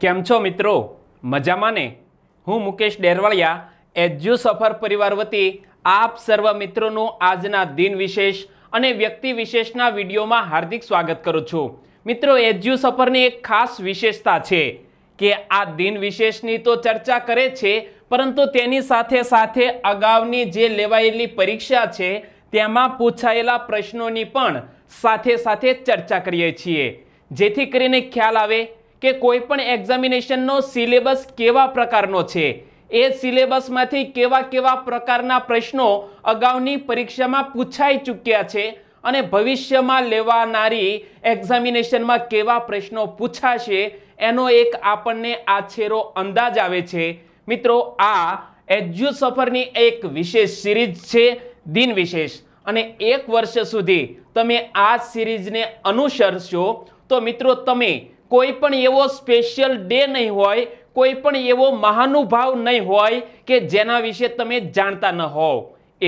કેમ છો મિત્રો મજામાં ને હું મુકેશ ડેરવાળિયા એજ્યુ સફર પરિવાર વતી આપ સર્વ મિત્રોનું આજના દિન વિશેષ અને વ્યક્તિ વિશેષના વિડીયોમાં હાર્દિક સ્વાગત કરું છું મિત્રો એજ્યુ સફરની એક ખાસ વિશેષતા છે કે આ દિન વિશેષની તો ચર્ચા કરે છે પરંતુ તેની સાથે સાથે અગાઉની જે લેવાયેલી પરીક્ષા છે તેમાં પૂછાયેલા પ્રશ્નોની પણ સાથે સાથે ચર્ચા કરીએ છીએ જેથી કરીને ખ્યાલ આવે કે કોઈપણ એક્ઝામિનેશનનો સિલેબસ કેવા પ્રકારનો છે એ સિલેબસમાંથી કેવા કેવા પ્રકારના પ્રશ્નો અગાઉની પરીક્ષામાં પૂછાઈ ચૂક્યા છે અને ભવિષ્યમાં લેવાનારી એક્ઝામિનેશનમાં કેવા પ્રશ્નો પૂછાશે એનો એક આપણને આછેરો અંદાજ આવે છે મિત્રો આ એજ્યુ સફરની એક વિશેષ સિરીઝ છે દિન વિશેષ અને એક વર્ષ સુધી તમે આ સિરીઝને અનુસરશો તો મિત્રો તમે કોઈ પણ એવો સ્પેશિયલ ડે નહીં હોય કોઈ પણ એવો મહાનુભાવ નહીં હોય કે જેના વિશે તમે જાણતા ન હોવ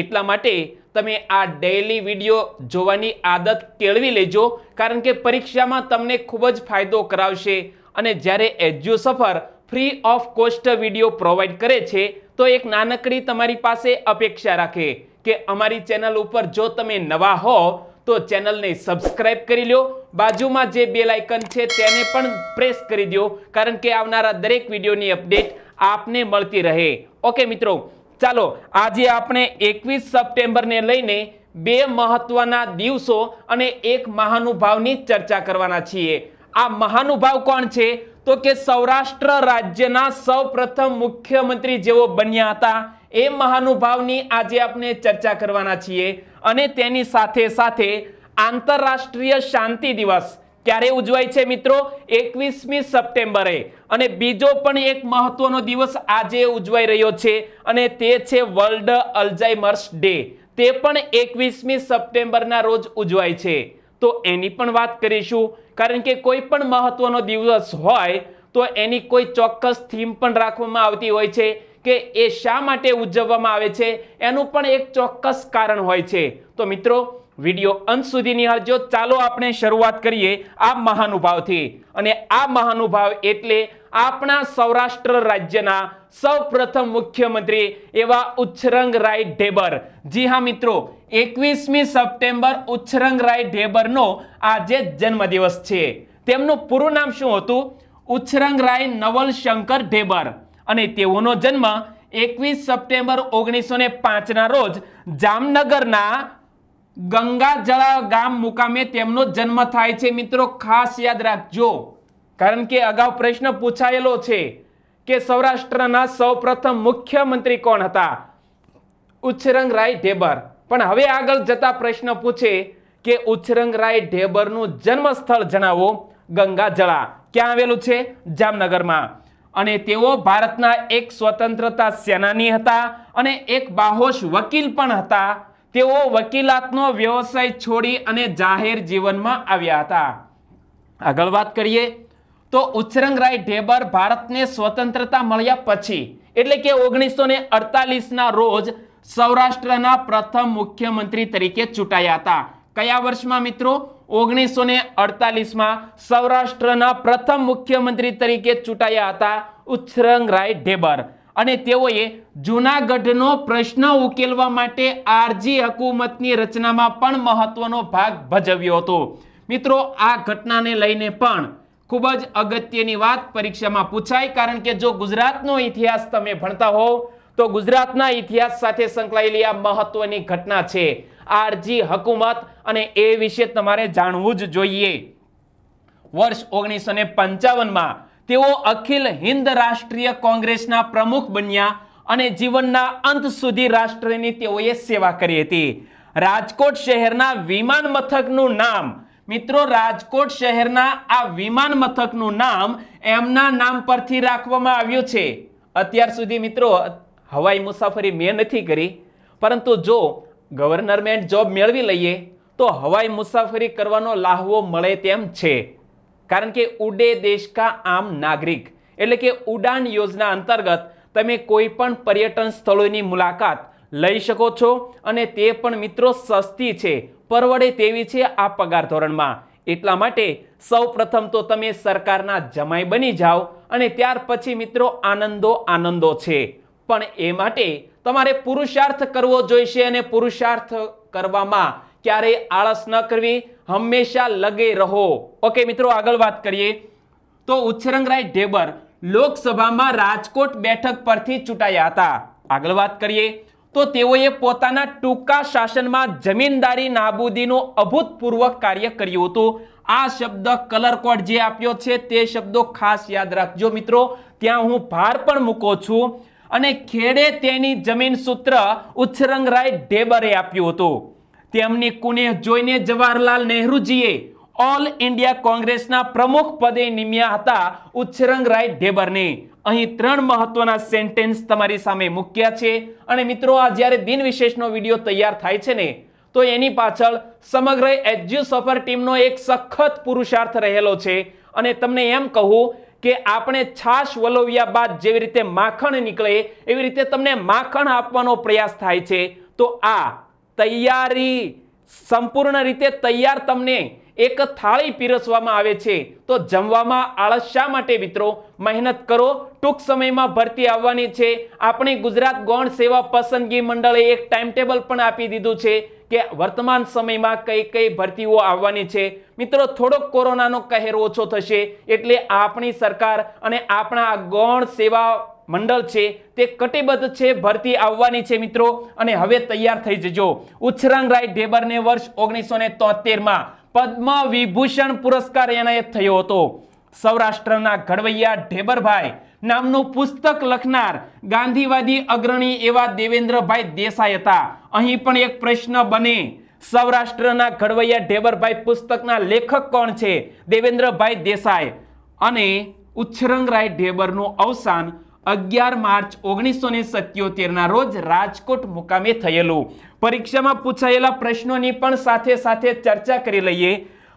એટલા માટે તમે આ ડેઇલી વિડીયો જોવાની આદત કેળવી લેજો કારણ કે પરીક્ષામાં તમને ખૂબ જ ફાયદો કરાવશે અને જ્યારે EduSafar free of cost video provide કરે છે તો એક નાનકડી તમારી પાસે અપેક્ષા રાખે કે અમારી ચેનલ ઉપર જો તમે નવા હો તો ચેનલને સબસ્ક્રાઇબ કરી લો બાજુમાં જે બે લાઇકન છે તેને પણ પ્રેસ કરી દો કારણ કે આવનારા દરેક વિડીયોની અપડેટ આપને મળતી રહે ઓકે મિત્રો ચાલો આજે આપણે એકવીસ સપ્ટેમ્બરને લઈને બે મહત્વના દિવસો અને એક મહાનુભાવની ચર્ચા કરવાના છીએ આ મહાનુભાવ કોણ છે તો કે સૌરાષ્ટ્ર રાજ્યના સૌપ્રથમ મુખ્યમંત્રી જેઓ બન્યા હતા એ મહાનુભાવની આજે આપણે ચર્ચા કરવાના છીએ અને તેની સાથે સાથે આંતરરાષ્ટ્રીય શાંતિ દિવસ ક્યારે ઉજવાય છે મિત્રો એકવીસમી સપ્ટેમ્બરે અને બીજો પણ એક મહત્વનો દિવસ આજે ઉજવાઈ રહ્યો છે અને તે છે વર્લ્ડ અલ્ઝાઇમર્સ ડે તે પણ એકવીસમી સપ્ટેમ્બરના રોજ ઉજવાય છે તો એની પણ વાત કરીશું કારણ કે કોઈ પણ મહત્વનો દિવસ હોય તો એની કોઈ ચોક્કસ થીમ પણ રાખવામાં આવતી હોય છે કે એ શા માટે ઉજવવામાં આવે છે એનું પણ એક ચોક્કસ કારણ હોય છે તો મિત્રો વિડિયો અંત સુધી નિહાળજો ચાલો આપણે શરૂઆત કરીએ આ મહાનુભાવથી અને આ મહાનુભાવ એટલે આપણા સૌરાષ્ટ્ર રાજ્યના સૌપ્રથમ મુખ્યમંત્રી એવા ઉચ્છરંગરાય ઢેબર જી હા મિત્રો એકવીસમી સપ્ટેમ્બર ઉચ્છરંગરાય ઢેબરનો આજે જન્મદિવસ છે તેમનું પૂરું નામ શું હતું ઉચ્છરંગરાય નવલ શંકર ઢેબર અને તેઓનો જન્મ એકવીસ સપ્ટેમ્બર ઓગણીસો ને પાંચના રોજ જામનગરના ગંગાજળા ગામ મુકામે તેમનો જન્મ થાય છે મિત્રો ખાસ યાદ રાખજો કારણ કે અગાઉ પ્રશ્ન પૂછાયેલો છે કે સૌરાષ્ટ્રના સૌપ્રથમ મુખ્યમંત્રી કોણ હતા ઉચ્છરંગરાય ઢેબર પણ હવે આગળ જતા પ્રશ્ન પૂછે કે ઉચ્છરંગરાય ઢેબરનું જન્મસ્થળ જણાવો ગંગાજળા ક્યાં આવેલું છે જામનગરમાં અને તેઓ ભારતના એક સ્વતંત્રતા સેનાની હતા અને એક બાહોશ વકીલ પણ હતા તેઓ વકીલાતનો વ્યવસાય છોડી અને જાહેર જીવનમાં આવ્યા હતા આગળ વાત કરીએ તો ઉચ્છરંગરાય ઢેબર ભારતને સ્વતંત્રતા મળ્યા પછી એટલે કે ઓગણીસો ને અડતાલીસના રોજ સૌરાષ્ટ્રના પ્રથમ મુખ્યમંત્રી તરીકે ચૂંટાયા હતા કયા વર્ષમાં મિત્રો ઓગણીસો ને અડતાલીસમાં સૌરાષ્ટ્રના પ્રથમ મુખ્યમંત્રી તરીકે ચૂંટાયા હતા ઉચ્છરંગરાય ઢેબર અને તેઓએ જૂનાગઢનો પ્રશ્ન ઉકેલવા માટે આરજી હકુમતની રચનામાં પણ મહત્વનો ભાગ ભજવ્યો હતો મિત્રો આ ઘટનાને લઈને પણ ખૂબ જ અગત્યની વાત પરીક્ષામાં પૂછાય કારણ કે જો ગુજરાતનો ઇતિહાસ તમે ભણતા હોવ તો ગુજરાતના ઇતિહાસ સાથે સંકળાયેલી આ મહત્વની ઘટના છે આરજી હકુમત અને એ વિશે તમારે જાણવું જ જોઈએ વર્ષ ઓગણીસો ને પંચાવનમાં તેઓ અખિલ હિન્દ રાષ્ટ્રીય કોંગ્રેસના પ્રમુખ બન્યા અને જીવનના અંત સુધી રાષ્ટ્રની તેઓએ સેવા કરી હતી રાજકોટ શહેરના વિમાન મથકનું નામ મિત્રો રાજકોટ શહેરના આ વિમાન મથકનું નામ એમના નામ પરથી રાખવામાં આવ્યું છે અત્યાર સુધી મિત્રો હવાઈ મુસાફરી મેં નથી કરી પરંતુ જો ગવર્નરમેન્ટ જોબ મેળવી લઈએ તો હવાઈ મુસાફરી કરવાનો લાહવો મળે તેમ છે કારણ કે ઉડે દેશ કા આમ નાગરિક એટલે કે ઉડાન યોજના અંતર્ગત તમે કોઈ પણ પર્યટન સ્થળોની મુલાકાત લઈ શકો છો અને તે પણ મિત્રો સસ્તી છે પરવડે તેવી છે આ પગાર ધોરણમાં એટલા માટે સૌપ્રથમ તો તમે સરકારના જમાઈ બની જાઓ અને ત્યાર પછી મિત્રો આનંદો આનંદો છે પણ એ માટે તમારે પુરુષાર્થ કરવો જોઈશે અને પુરુષાર્થ કરવામાં ક્યારેય આળસ ન કરવી હંમેશા લગે રહો ઓકે મિત્રો આગળ વાત કરીએ તો ઉચ્છરંગરાય ઢેબર લોકસભામાં રાજકોટ બેઠક પરથી ચૂંટાયા હતા આગળ વાત કરીએ તો તેઓએ પોતાના ટૂંકા શાસનમાં જમીનદારી નાબૂદીનું અભૂતપૂર્વ કાર્ય કર્યું હતું આ શબ્દ કલર કોડ જે આપ્યો છે તે શબ્દો ખાસ યાદ રાખજો મિત્રો ત્યાં હું ભાર પણ મૂકો છું અને ખેડે તેની જમીન સૂત્ર ઉચ્છરંગરાય ઢેબરે આપ્યું હતું તેમની કુનેહ જોઈને જવાહરલાલ નેહરુજીએ ઓલ ઇન્ડિયા કોંગ્રેસના પ્રમુખ પદે નિમ્યા હતા ઉચ્છરંગરાય ઢેબરને અહીં ત્રણ મહત્વના સેન્ટેન્સ તમારી સામે મૂક્યા છે અને મિત્રો આ જ્યારે દિન વિશેષનો વિડીયો તૈયાર થાય છે ને તો એની પાછળ સમગ્ર એજ્યુ સફર ટીમનો એક સખત પુરુષાર્થ રહેલો છે અને તમને એમ કહું કે આપણે છાશ વલોવ્યા બાદ જેવી રીતે માખણ નીકળે એવી રીતે તમને માખણ આપવાનો પ્રયાસ થાય છે તો આ તૈયારી સંપૂર્ણ રીતે તૈયાર તમને એક થાળી પીરસવામાં આવે છે તો જમવામાં આળસ શા માટે મિત્રો મહેનત કરો ટૂંક સમયમાં ભરતી આવવાની છે આપણે ગુજરાત ગૌણ સેવા પસંદગી મંડળે એક ટાઈમ ટેબલ પણ આપી દીધું છે કે વર્તમાન સમયમાં કઈ કઈ ભરતીઓ આવવાની છે મિત્રો થોડોક કોરોનાનો કહેર ઓછો થશે એટલે આપણી સરકાર અને આપણા ગૌણ સેવા મંડળ છે તે કટિબદ્ધ છે ભરતી આવવાની છે મિત્રો અને હવે તૈયાર થઈ જજો ઉછરંગરાય ઢેબરને વર્ષ ઓગણીસો ને તોતેરમાં પદ્મ વિભૂષણ પુરસ્કાર એનાયત થયો હતો સૌરાષ્ટ્રના ઘડવૈયા ઢેબરભાઈ નામનું પુસ્તક લખનાર ગાંધીવાદી અગ્રણી એવા દેવેન્દ્રભાઈ દેસાઈ હતા અહીં પણ એક પ્રશ્ન બને સૌરાષ્ટ્રના ઘડવૈયા ઢેબરભાઈ પુસ્તકના લેખક કોણ છે દેવેન્દ્રભાઈ દેસાઈ અને ઉચ્છરંગરાય ઢેબરનું અવસાન અગિયાર માર્ચ ઓગણીસો ને સત્યોતેરના રોજ રાજકોટ મુકામે થયેલું પરીક્ષામાં પૂછાયેલા પ્રશ્નોની પણ સાથે સાથે ચર્ચા કરી લઈએ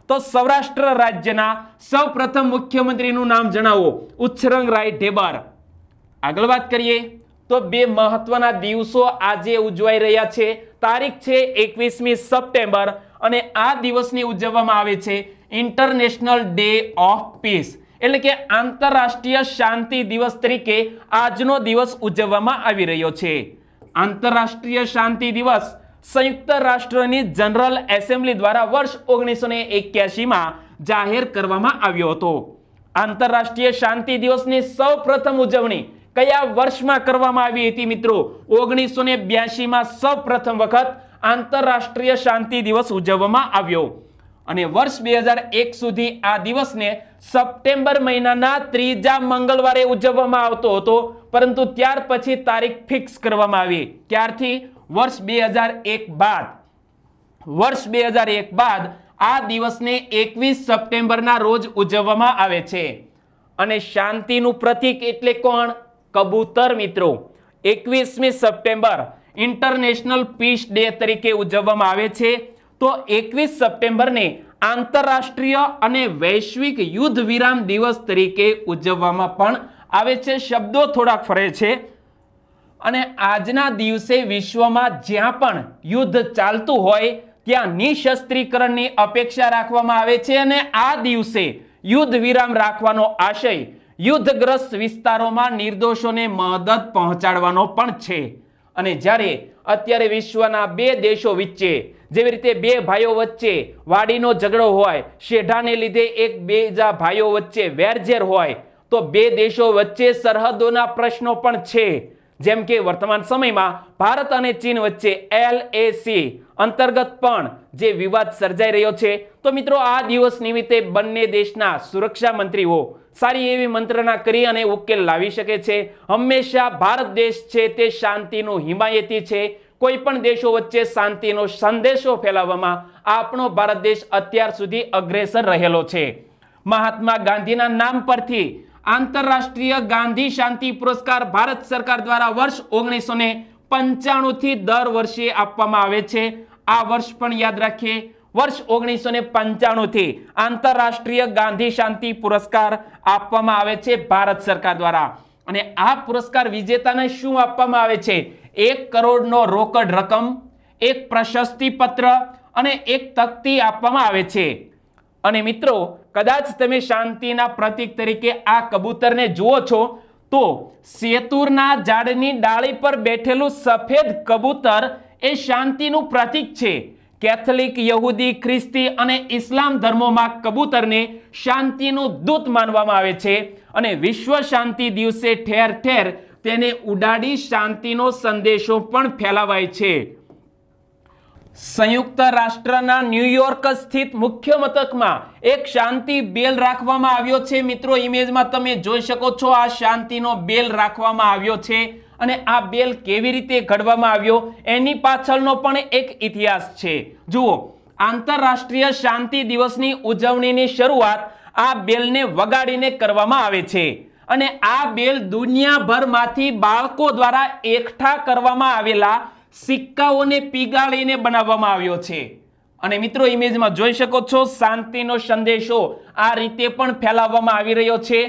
તો સૌરાષ્ટ્ર રાજ્યના સૌપ્રથમ મુખ્યમંત્રીનું નામ જણાવો ઉચ્છરંગરાય ઢેબાર આગળ વાત કરીએ તો બે મહત્વના દિવસો આજે ઉજવાઈ રહ્યા છે તારીખ છે એકવીસમી સપ્ટેમ્બર અને આ દિવસની ઉજવવામાં આવે છે ઇન્ટરનેશનલ ડે ઓફ પીસ એટલે કે આંતરરાષ્ટ્રીય શાંતિ દિવસ તરીકે આજનો દિવસ ઉજવવામાં આવી રહ્યો છે આંતરરાષ્ટ્રીય શાંતિ દિવસ સંયુક્ત રાષ્ટ્રની જનરલ એસેમ્બલી દ્વારા વર્ષ ઓગણીસો ને એક્યાસીમાં જાહેર કરવામાં આવ્યો હતો આંતરરાષ્ટ્રીય શાંતિ દિવસની સૌપ્રથમ ઉજવણી કયા વર્ષમાં કરવામાં આવી હતી મિત્રો ઓગણીસો ને બ્યાસીમાં સૌપ્રથમ વખત આંતરરાષ્ટ્રીય શાંતિ દિવસ ઉજવવામાં આવ્યો અને વર્ષ બે હજાર એક સુધી આ દિવસને સપ્ટેમ્બર મહિનાના ત્રીજા મંગળવારે ઉજવવામાં આવતો હતો પરંતુ ત્યાર પછી તારીખ ફિક્સ કરવામાં આવી ત્યારથી વર્ષ બે હજાર એક બાદ વર્ષ બે હજાર એક બાદ આ દિવસને એકવીસ સપ્ટેમ્બરના રોજ ઉજવવામાં આવે છે અને શાંતિનું પ્રતિક એટલે કોણ કબૂતર મિત્રો એકવીસમી સપ્ટેમ્બર ઇન્ટરનેશનલ પીસ ડે તરીકે ઉજવવામાં આવે છે તો એકવીસ સપ્ટેમ્બરને આંતરરાષ્ટ્રીય અને વૈશ્વિક યુદ્ધ વિરામ દિવસ તરીકે ઉજવવામાં પણ આવે છે શબ્દો થોડાક ફરે છે અને આજના દિવસે વિશ્વમાં જ્યાં પણ યુદ્ધ ચાલતું હોય ત્યાં નિશસ્ત્રીકરણની અપેક્ષા રાખવામાં આવે છે અને આ દિવસે યુદ્ધ વિરામ રાખવાનો આશય યુદ્ધગ્રસ્ત વિસ્તારોમાં નિર્દોષોને મદદ પહોંચાડવાનો પણ છે અને જ્યારે અત્યારે વિશ્વના બે દેશો વચ્ચે જેવી રીતે બે ભાઈઓ વચ્ચે વાડીનો ઝઘડો હોય શેઢાને લીધે એક બેજા ભાઈઓ વચ્ચે વેરઝેર હોય તો બે દેશો વચ્ચે સરહદોના પ્રશ્નો પણ છે જેમ કે વર્તમાન સમયમાં ભારત અને ચીન વચ્ચે એલ એ સી અંતર્ગત પણ જે વિવાદ સર્જાઈ રહ્યો છે તો મિત્રો આ દિવસ નિમિત્તે બંને દેશના સુરક્ષા મંત્રીઓ સારી એવી મંત્રણા કરી અને ઉકેલ લાવી શકે છે હંમેશા ભારત દેશ છે તે શાંતિનો હિમાયતી છે કોઈ પણ દેશો વચ્ચે શાંતિનો સંદેશો ફેલાવવામાં આપણો ભારત દેશ અત્યાર સુધી અગ્રેસર રહેલો છે મહાત્મા ગાંધીના નામ પરથી આંતરરાષ્ટ્રીય ગાંધી શાંતિ પુરસ્કાર ભારત સરકાર દ્વારા વર્ષ ઓગણીસો ને પંચાણુંથી દર વર્ષે આપવામાં આવે છે આ વર્ષ પણ યાદ રાખીએ વર્ષ ઓગણીસો ને પંચાણુંથી આંતરરાષ્ટ્રીય ગાંધી શાંતિ પુરસ્કાર આપવામાં આવે છે ભારત સરકાર દ્વારા અને આ પુરસ્કાર વિજેતાને શું આપવામાં આવે છે એક કરોડનો રોકડ રકમ એક પ્રશસ્તિપત્ર અને એક તકતી આપવામાં આવે છે અને મિત્રો કદાચ તમે શાંતિના પ્રતીક તરીકે આ કબૂતરને જુઓ છો તો સેતુરના ઝાડની ડાળી પર બેઠેલું સફેદ કબૂતર એ શાંતિનું પ્રતિક છે કેથલિક યહૂદી ખ્રિસ્તી અને ઇસ્લામ ધર્મોમાં કબૂતરને શાંતિનું દૂત માનવામાં આવે છે અને વિશ્વ શાંતિ દિવસે ઠેર ઠેર તેને ઉડાડી શાંતિનો સંદેશો પણ ફેલાવાય છે સંયુક્ત રાષ્ટ્રના ન્યુયોર્ક સ્થિત મુખ્ય મથકમાં એક શાંતિ બેલ રાખવામાં આવ્યો છે મિત્રો ઇમેજમાં તમે જોઈ શકો છો આ શાંતિનો બેલ રાખવામાં આવ્યો છે અને આ બેલ કેવી રીતે ઘડવામાં આવ્યો એની પાછળનો પણ એક ઇતિહાસ છે જુઓ આંતરરાષ્ટ્રીય શાંતિ દિવસની ઉજવણીની શરૂઆત આ બેલને વગાડીને કરવામાં આવે છે અને આ બેલ દુનિયાભરમાંથી બાળકો દ્વારા એકઠા કરવામાં આવેલા સિક્કાઓને પીગાળીને બનાવવામાં આવ્યો છે અને મિત્રો ઇમેજમાં જોઈ શકો છો શાંતિનો સંદેશો આ રીતે પણ ફેલાવવામાં આવી રહ્યો છે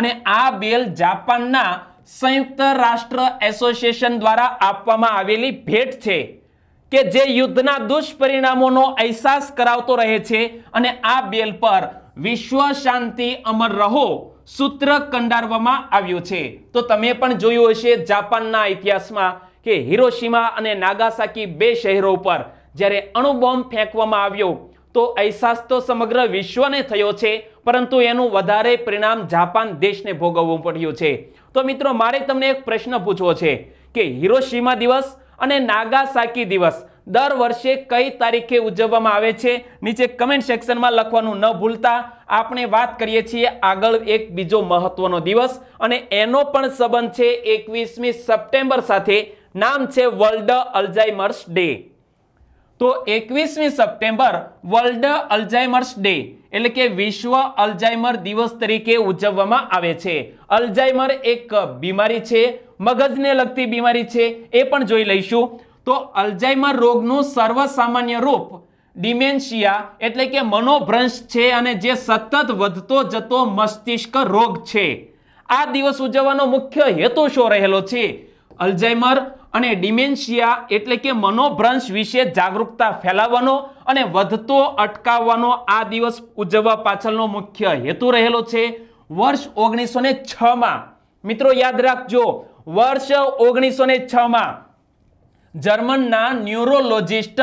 અને આ બેલ જાપાનના સંયુક્ત રાષ્ટ્ર એસોસિએશન દ્વારા આપવામાં આવેલી ભેટ છે કે જે યુદ્ધના દુષ્પરિણામોનો અહેસાસ કરાવતો રહે છે અને આ બેલ પર વિશ્વ શાંતિ અમર રહો સૂત્ર કંડારવામાં આવ્યું છે તો તમે પણ જોયું હશે જાપાનના ઇતિહાસમાં કે હિરોશીમા અને નાગાસાકી બે શહેરો પર જ્યારે અણુબોમ્બ ફેંકવામાં આવ્યો તો અહેસાસ તો સમગ્ર વિશ્વને થયો છે પરંતુ એનું વધારે પરિણામ જાપાન દેશને ભોગવવું પડ્યું છે તો મિત્રો મારે તમને એક પ્રશ્ન પૂછવો છે કે હિરોશીમા દિવસ અને નાગાસાકી દિવસ દર વર્ષે કઈ તારીખે ઉજવવામાં આવે છે નીચે કમેન્ટ સેક્શનમાં લખવાનું ન ભૂલતા આપણે વાત કરીએ છીએ આગળ એક બીજો મહત્વનો દિવસ અને એનો પણ સંબંધ છે એકવીસમી સપ્ટેમ્બર સાથે નામ છે વર્લ્ડ અલ્ઝાઇમર્સ ડે તો એકવીસમી સપ્ટેમ્બર વર્લ્ડ અલ્ઝાઇમર્સ ડે એટલે કે વિશ્વ અલ્ઝાઇમર દિવસ તરીકે ઉજવવામાં આવે છે અલ્ઝાઇમર એક બીમારી છે મગજને લગતી બીમારી છે એ પણ જોઈ લઈશું તો અલ્ઝાઇમર રોગનું સર્વસામાન્ય રૂપ ડિમેન્શિયા એટલે કે મનોભ્રંશ છે અને જે સતત વધતો જતો મસ્તિષ્ક રોગ છે આ દિવસ ઉજવવાનો મુખ્ય હેતુ શું રહેલો છે અલ્ઝાઇમર અને ડિમેન્શિયા એટલે કે મનોભ્રંશ વિશે જાગૃતતા ફેલાવવાનો અને વધતો અટકાવવાનો આ દિવસ ઉજવવા પાછળનો મુખ્ય હેતુ રહેલો છે વર્ષ ઓગણીસો ને છમાં મિત્રો યાદ રાખજો વર્ષ ઓગણીસો ને છમાં જર્મનના ન્યુરોલોજિસ્ટ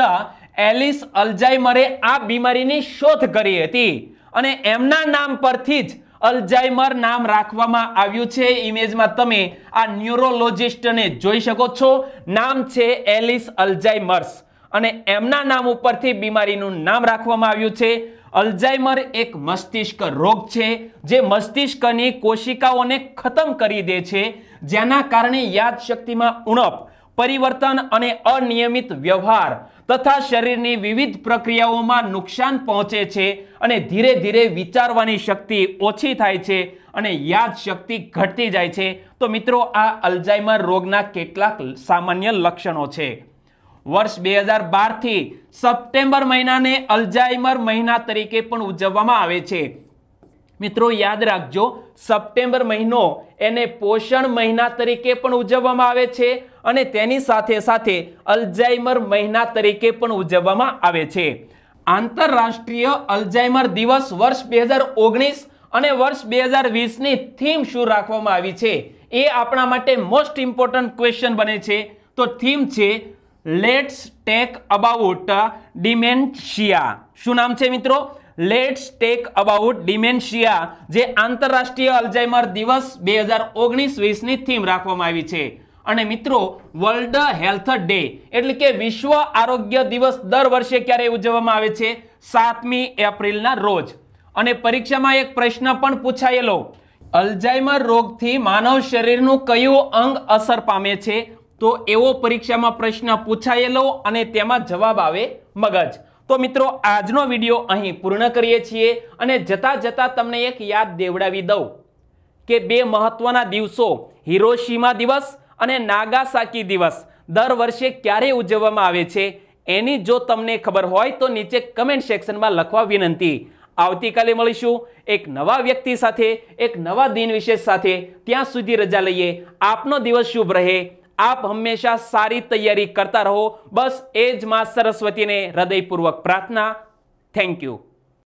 એલિસ અલ્ઝાઇમરે આ બીમારીની શોધ કરી હતી અને એમના નામ પરથી જ અલ્ઝાઇમર નામ રાખવામાં આવ્યું છે ઇમેજમાં તમે આ ન્યુરોલોજિસ્ટને જોઈ શકો છો નામ છે એલિસ અલ્ઝાઇમર્સ અને એમના નામ ઉપરથી બીમારીનું નામ રાખવામાં આવ્યું છે અલ્ઝાઇમર એક મસ્તિષ્ક રોગ છે જે મસ્તિષ્કની કોશિકાઓને ખતમ કરી દે છે જેના કારણે યાદશક્તિમાં ઉણપ પરિવર્તન અને અનિયમિત વ્યવહાર તથા શરીરની વિવિધ પ્રક્રિયાઓમાં નુકસાન પહોંચે છે અને ધીરે ધીરે વિચારવાની શક્તિ ઓછી થાય છે અને યાદ શક્તિ ઘટતી જાય છે તો મિત્રો આ અલ્ઝાઇમર રોગના કેટલાક સામાન્ય લક્ષણો છે વર્ષ બે હજાર બારથી સપ્ટેમ્બર મહિનાને અલ્ઝાઇમર મહિના તરીકે પણ ઉજવવામાં આવે છે મિત્રો યાદ રાખજો સપ્ટેમ્બર મહિનો એને પોષણ મહિના તરીકે પણ ઉજવવામાં આવે છે અને તેની સાથે સાથે અલ્ઝાઇમર મહિના તરીકે પણ ઉજવવામાં આવે છે આંતરરાષ્ટ્રીય અલ્ઝાઇમર દિવસ વર્ષ બે અને વર્ષ બે હજાર વીસની થીમ શું રાખવામાં આવી છે એ આપણા માટે મોસ્ટ ઇમ્પોર્ટન્ટ ક્વેશ્ચન બને છે તો થીમ છે લેટ્સ ટેક અબાઉટ ડિમેન્શિયા શું નામ છે મિત્રો લેટ્સ ટેક અબાઉટ ડિમેન્શિયા જે આંતરરાષ્ટ્રીય અલ્ઝાઇમર દિવસ બે હજાર ઓગણીસ વીસની થીમ રાખવામાં આવી છે અને મિત્રો વર્લ્ડ હેલ્થ ડે એટલે કે વિશ્વ આરોગ્ય દિવસ દર વર્ષે ક્યારે ઉજવવામાં આવે છે સાતમી એપ્રિલના રોજ અને પરીક્ષામાં એક પ્રશ્ન પણ પૂછાયેલો અલ્ઝાઇમર રોગથી માનવ શરીરનું કયું અંગ અસર પામે છે તો એવો પરીક્ષામાં પ્રશ્ન પૂછાયેલો અને તેમાં જવાબ આવે મગજ તો મિત્રો આજનો વિડીયો અહીં પૂર્ણ કરીએ છીએ અને જતાં જતાં તમને એક યાદ દેવડાવી દઉં કે બે મહત્વના દિવસો હિરોશીમા દિવસ અને નાગાસાકી દિવસ દર વર્ષે ક્યારે ઉજવવામાં આવે છે એની જો તમને ખબર હોય તો નીચે કમેન્ટ સેક્શનમાં લખવા વિનંતી આવતીકાલે મળીશું એક નવા વ્યક્તિ સાથે એક નવા દિન વિશેષ સાથે ત્યાં સુધી રજા લઈએ આપનો દિવસ શુભ રહે આપ હંમેશા સારી તૈયારી કરતા રહો બસ એ જ માં સરસ્વતીને હૃદયપૂર્વક પ્રાર્થના થેન્ક યુ